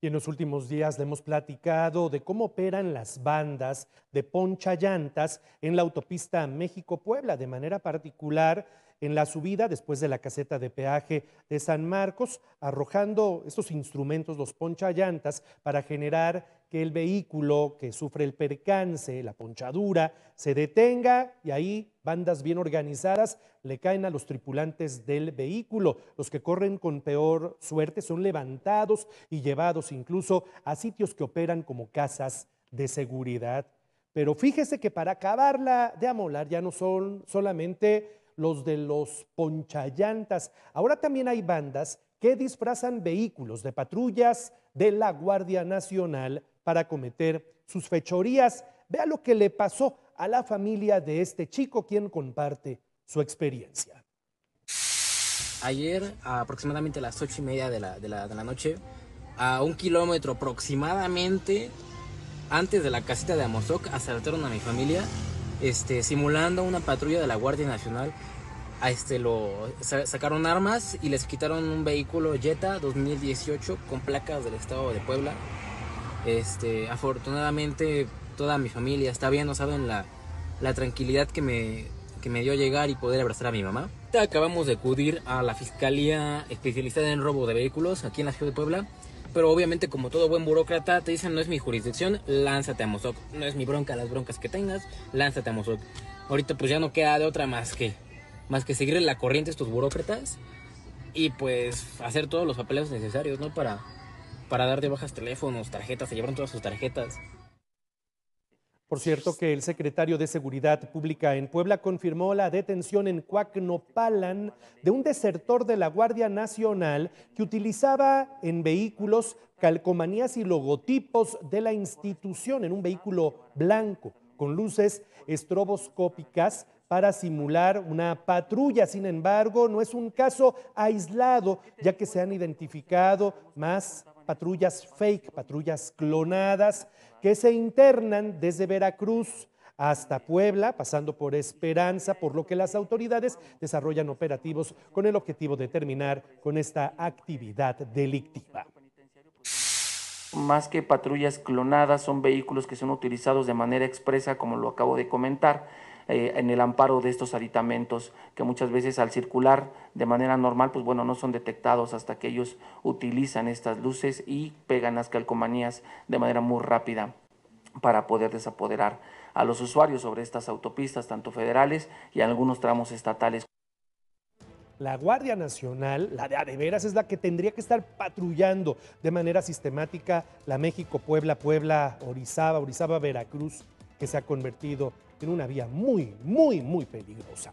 Y en los últimos días le hemos platicado de cómo operan las bandas de poncha llantas en la autopista México-Puebla, de manera particular en la subida después de la caseta de peaje de San Marcos, arrojando estos instrumentos, los ponchallantas, para generar que el vehículo que sufre el percance, la ponchadura, se detenga y ahí bandas bien organizadas le caen a los tripulantes del vehículo. Los que corren con peor suerte son levantados y llevados incluso a sitios que operan como casas de seguridad. Pero fíjese que para acabarla de amolar ya no son solamente los de los ponchallantas. Ahora también hay bandas que disfrazan vehículos de patrullas de la Guardia Nacional para cometer sus fechorías. Vea lo que le pasó a la familia de este chico, quien comparte su experiencia. Ayer, aproximadamente a las ocho y media de la, noche, a un kilómetro aproximadamente antes de la casita de Amozoc, asaltaron a mi familia este, simulando una patrulla de la Guardia Nacional. A este lo sacaron armas y les quitaron un vehículo Jetta 2018 con placas del estado de Puebla. Este, afortunadamente toda mi familia está bien, no saben la, la tranquilidad que me, que me dio llegar y poder abrazar a mi mamá. Acabamos de acudir a la Fiscalía Especializada en Robo de Vehículos aquí en la ciudad de Puebla pero obviamente como todo buen burócrata te dicen no es mi jurisdicción, lánzate a Mozoc, no es mi bronca las broncas que tengas, lánzate a Mozoc. Ahorita pues ya no queda de otra más que más que seguir la corriente a estos burócratas y pues hacer todos los papeles necesarios, ¿no? Para para dar de bajas teléfonos, tarjetas, se llevaron todas sus tarjetas. Por cierto, que el secretario de Seguridad Pública en Puebla confirmó la detención en Cuacnopalan de un desertor de la Guardia Nacional que utilizaba en vehículos calcomanías y logotipos de la institución en un vehículo blanco con luces estroboscópicas para simular una patrulla. Sin embargo, no es un caso aislado, ya que se han identificado más patrullas fake, patrullas clonadas, que se internan desde Veracruz hasta Puebla, pasando por Esperanza, por lo que las autoridades desarrollan operativos con el objetivo de terminar con esta actividad delictiva. Más que patrullas clonadas, son vehículos que son utilizados de manera expresa, como lo acabo de comentar, eh, en el amparo de estos aditamentos que muchas veces al circular de manera normal, pues bueno, no son detectados hasta que ellos utilizan estas luces y pegan las calcomanías de manera muy rápida para poder desapoderar a los usuarios sobre estas autopistas, tanto federales y algunos tramos estatales. La Guardia Nacional, la de Adeveras, es la que tendría que estar patrullando de manera sistemática la México, Puebla, Puebla, Orizaba, Orizaba, Veracruz, que se ha convertido en una vía muy, muy, muy peligrosa.